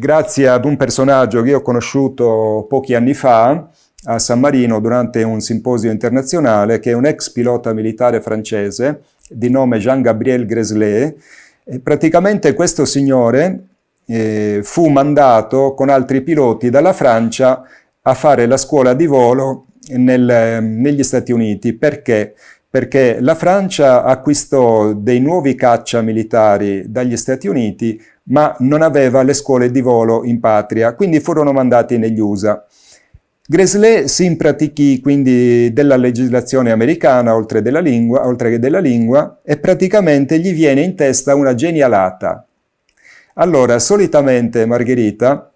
grazie ad un personaggio che io ho conosciuto pochi anni fa a San Marino durante un simposio internazionale, che è un ex pilota militare francese di nome Jean-Gabriel Greslet. praticamente questo signore eh, fu mandato con altri piloti dalla Francia a fare la scuola di volo nel, negli Stati Uniti perché perché la Francia acquistò dei nuovi caccia militari dagli Stati Uniti, ma non aveva le scuole di volo in patria, quindi furono mandati negli USA. Gresley si impratichì quindi della legislazione americana, oltre, della lingua, oltre che della lingua, e praticamente gli viene in testa una genialata. Allora, solitamente, Margherita,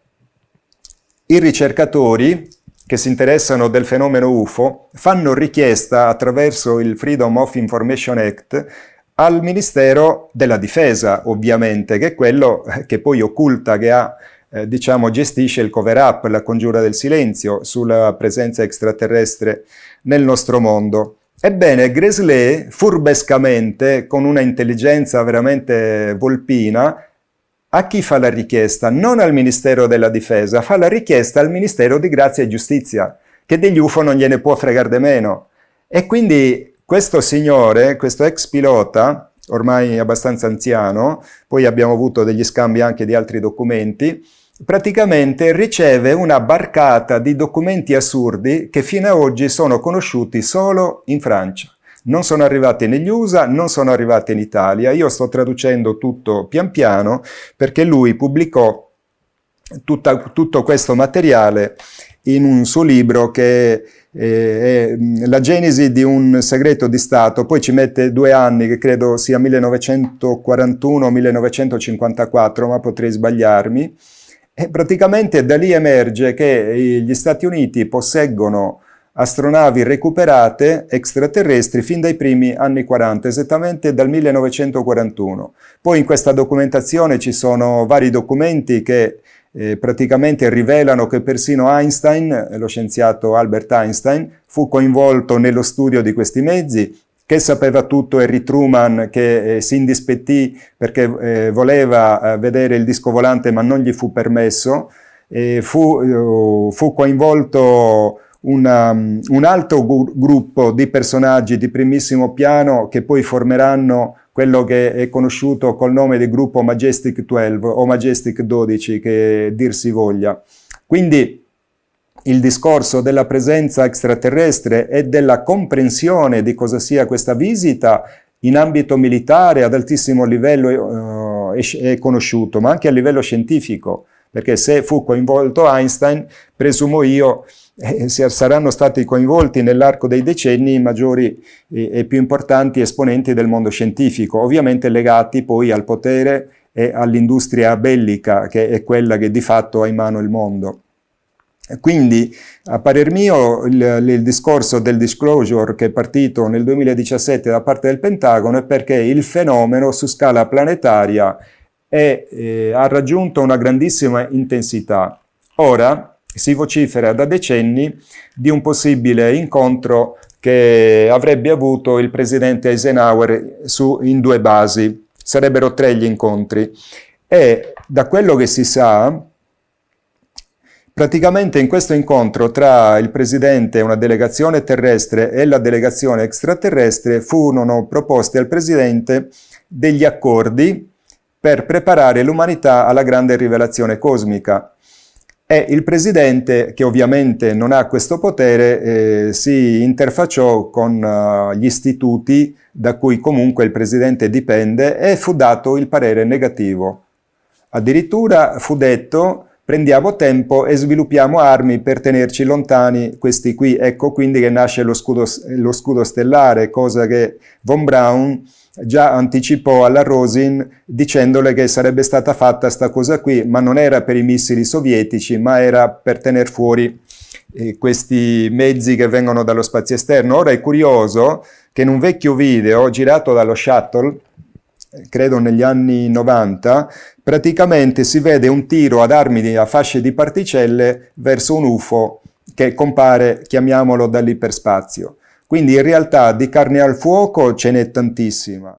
i ricercatori che si interessano del fenomeno UFO fanno richiesta attraverso il Freedom of Information Act al Ministero della Difesa, ovviamente, che è quello che poi occulta, che ha, eh, diciamo, gestisce il cover up, la congiura del silenzio sulla presenza extraterrestre nel nostro mondo. Ebbene, Gresley, furbescamente, con una intelligenza veramente volpina, a chi fa la richiesta? Non al Ministero della Difesa, fa la richiesta al Ministero di Grazia e Giustizia, che degli UFO non gliene può fregare di meno. E quindi questo signore, questo ex pilota, ormai abbastanza anziano, poi abbiamo avuto degli scambi anche di altri documenti, praticamente riceve una barcata di documenti assurdi che fino ad oggi sono conosciuti solo in Francia non sono arrivate negli USA, non sono arrivate in Italia. Io sto traducendo tutto pian piano perché lui pubblicò tutta, tutto questo materiale in un suo libro che eh, è mm, La genesi di un segreto di Stato, poi ci mette due anni, che credo sia 1941 1954, ma potrei sbagliarmi. E praticamente da lì emerge che gli Stati Uniti posseggono astronavi recuperate extraterrestri fin dai primi anni 40, esattamente dal 1941. Poi in questa documentazione ci sono vari documenti che eh, praticamente rivelano che persino Einstein, eh, lo scienziato Albert Einstein, fu coinvolto nello studio di questi mezzi, che sapeva tutto Harry Truman che eh, si indispettì perché eh, voleva eh, vedere il disco volante ma non gli fu permesso, fu, eh, fu coinvolto una, mm, un altro gruppo di personaggi di primissimo piano che poi formeranno quello che è conosciuto col nome di gruppo Majestic 12 o Majestic 12, che dir si voglia. Quindi il discorso della presenza extraterrestre e della comprensione di cosa sia questa visita in ambito militare ad altissimo livello eh, è conosciuto, ma anche a livello scientifico, perché se fu coinvolto Einstein, presumo io, eh, eh er, saranno stati coinvolti nell'arco dei decenni i maggiori e più importanti esponenti del mondo scientifico, ovviamente legati poi al potere e all'industria bellica, che è quella che di fatto ha in mano il mondo. Quindi, a parer mio, il, il, discorso del disclosure che è partito nel 2017 da parte del Pentagono è perché il fenomeno su scala planetaria è, eh, ha raggiunto una grandissima intensità. Ora, si vocifera da decenni di un possibile incontro che avrebbe avuto il presidente Eisenhower su, in due basi. Sarebbero tre gli incontri. E da quello che si sa, praticamente in questo incontro tra il presidente e una delegazione terrestre e la delegazione extraterrestre furono proposti al presidente degli accordi per preparare l'umanità alla grande rivelazione cosmica e il presidente, che ovviamente non ha questo potere, eh, si interfacciò con uh, gli istituti da cui comunque il presidente dipende e fu dato il parere negativo. Addirittura fu detto prendiamo tempo e sviluppiamo armi per tenerci lontani questi qui. Ecco quindi che nasce lo scudo, lo scudo stellare, cosa che Von Braun già anticipò alla Rosin dicendole che sarebbe stata fatta questa cosa qui, ma non era per i missili sovietici, ma era per tenere fuori eh, questi mezzi che vengono dallo spazio esterno. Ora è curioso che in un vecchio video girato dallo shuttle, credo negli anni 90, praticamente si vede un tiro ad armi a fasce di particelle verso un UFO che compare, chiamiamolo, dall'iperspazio. Quindi in realtà di carne al fuoco ce n'è tantissima.